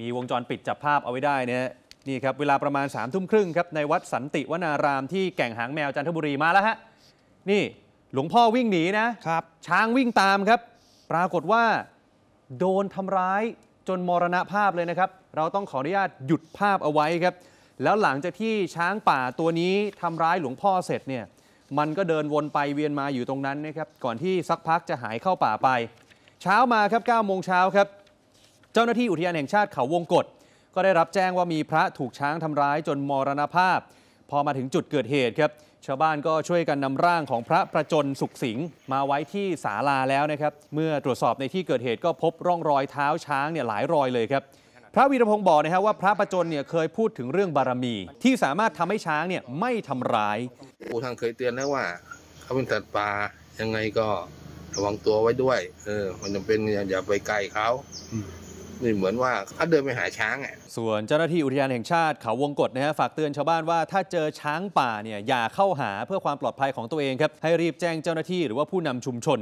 มีวงจรปิดจับภาพเอาไว้ได้นี่นี่ครับ เวลาประมาณ3ามทุ่มครึ่งครับในวัดสันติวนารามที่แก่งหางแมวจันทบุรีมาแล้วฮะนี่หลวงพ่อวิ่งหนีนะครับ ช้างวิ่งตามครับ ปรากฏว่าโดนทำร้ายจนมรณภาพเลยนะครับ เราต้องขออนุญาตหยุดภาพเอาไว้ครับ แล้วหลังจากที่ช้างป่าตัวนี้ทำร้ายหลวงพ่อเสร็จเนี่ยมันก็เดินวนไปเวียนมาอยู่ตรงนั้นนะครับก่อนที่สักพักจะหายเข้าป่าไป เช้ามาครับ9โมงเช้าครับจ้าหน้าที่อุทยานแห่งชาติเขาวงกฏก็ได้รับแจ้งว่ามีพระถูกช้างทำร้ายจนมรณภาพ พอมาถึงจุดเกิดเหตุครับ ชาวบ้านก็ช่วยกันนำร่างของพระประจนสุขสิงห์มาไว้ที่ศาลาแล้วนะครับ เมื่อตรวจสอบในที่เกิดเหตุก็พบร่องรอยเท้าช้างเนี่ยหลายรอยเลยครับ พระวีรพงศ์บอกนะครับว่าพระประจนเนี่ยเคยพูดถึงเรื่องบารมีที่สามารถทำให้ช้างเนี่ยไม่ทำร้ายปู่ทางเคยเตือนแล้วว่าเขาเป็นสัตว์ป่ายังไงก็ระวังตัวไว้ด้วยเออมันจำเป็นอย่าไปใกล้เขานี่เหมือนว่าเขาเดินไปหาช้างอ่ะ ส่วนเจ้าหน้าที่อุทยานแห่งชาติ เขาวงกฏนะฮะฝากเตือนชาวบ้านว่าถ้าเจอช้างป่าเนี่ยอย่าเข้าหาเพื่อความปลอดภัยของตัวเองครับ ให้รีบแจ้งเจ้าหน้าที่หรือว่าผู้นำชุมชน